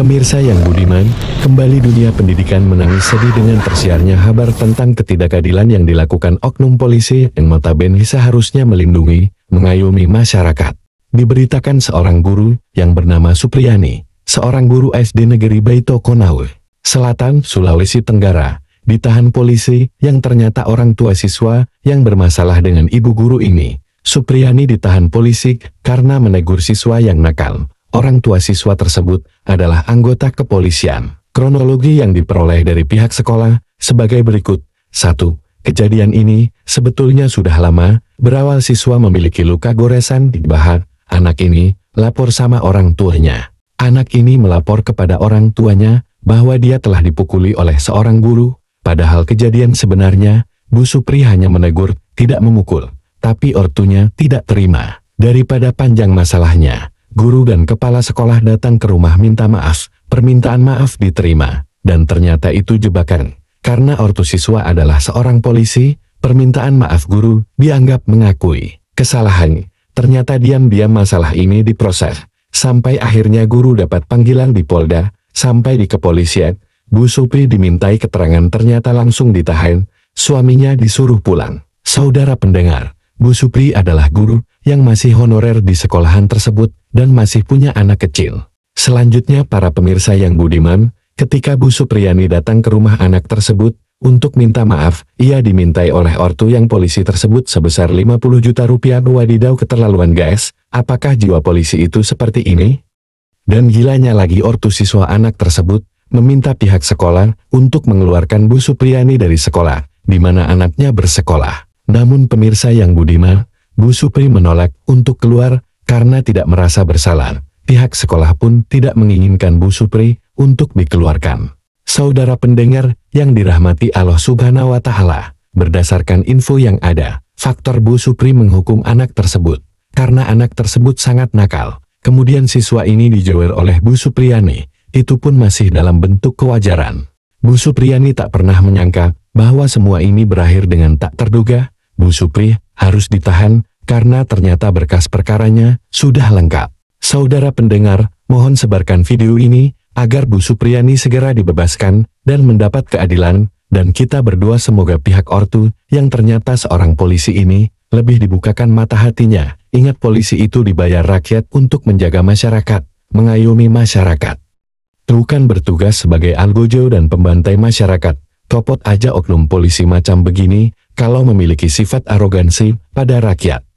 Pemirsa yang budiman, kembali dunia pendidikan menangis sedih dengan tersiarnya kabar tentang ketidakadilan yang dilakukan oknum polisi yang mata benih seharusnya melindungi, mengayomi masyarakat. Diberitakan seorang guru yang bernama Supriyani, seorang guru SD negeri Baito Konawe, Selatan, Sulawesi Tenggara, ditahan polisi yang ternyata orang tua siswa yang bermasalah dengan ibu guru ini. Supriyani ditahan polisi karena menegur siswa yang nakal Orang tua siswa tersebut adalah anggota kepolisian. Kronologi yang diperoleh dari pihak sekolah sebagai berikut. 1. Kejadian ini sebetulnya sudah lama, berawal siswa memiliki luka goresan di bahan. Anak ini lapor sama orang tuanya. Anak ini melapor kepada orang tuanya bahwa dia telah dipukuli oleh seorang guru, padahal kejadian sebenarnya, Bu Supri hanya menegur, tidak memukul, tapi ortunya tidak terima. Daripada panjang masalahnya, guru dan kepala sekolah datang ke rumah minta maaf, permintaan maaf diterima, dan ternyata itu jebakan. Karena ortu siswa adalah seorang polisi, permintaan maaf guru dianggap mengakui kesalahan. Ternyata diam-diam masalah ini diproses, sampai akhirnya guru dapat panggilan di Polda, sampai di kepolisian, Bu Supri dimintai keterangan ternyata langsung ditahan, suaminya disuruh pulang. Saudara pendengar, Bu Supri adalah guru yang masih honorer di sekolahan tersebut dan masih punya anak kecil. Selanjutnya para pemirsa yang budiman, ketika Bu Supriyani datang ke rumah anak tersebut, untuk minta maaf, ia dimintai oleh ortu yang polisi tersebut sebesar 50 juta rupiah wadidau keterlaluan guys, apakah jiwa polisi itu seperti ini? Dan gilanya lagi ortu siswa anak tersebut, meminta pihak sekolah untuk mengeluarkan Bu Supriyani dari sekolah, di mana anaknya bersekolah. Namun pemirsa yang budiman, Bu Supri menolak untuk keluar karena tidak merasa bersalah. Pihak sekolah pun tidak menginginkan Bu Supri untuk dikeluarkan. Saudara pendengar yang dirahmati Allah Subhanahu wa Ta'ala, berdasarkan info yang ada, faktor Bu Supri menghukum anak tersebut karena anak tersebut sangat nakal. Kemudian siswa ini dijewer oleh Bu Supriyani, itu pun masih dalam bentuk kewajaran. Bu Supriyani tak pernah menyangka bahwa semua ini berakhir dengan tak terduga. Bu Supri harus ditahan karena ternyata berkas perkaranya sudah lengkap. Saudara pendengar, mohon sebarkan video ini agar Bu Supriyani segera dibebaskan dan mendapat keadilan, dan kita berdua semoga pihak Ortu yang ternyata seorang polisi ini lebih dibukakan mata hatinya. Ingat polisi itu dibayar rakyat untuk menjaga masyarakat, mengayomi masyarakat. Bukan bertugas sebagai algojo dan pembantai masyarakat, topot aja oknum polisi macam begini kalau memiliki sifat arogansi pada rakyat.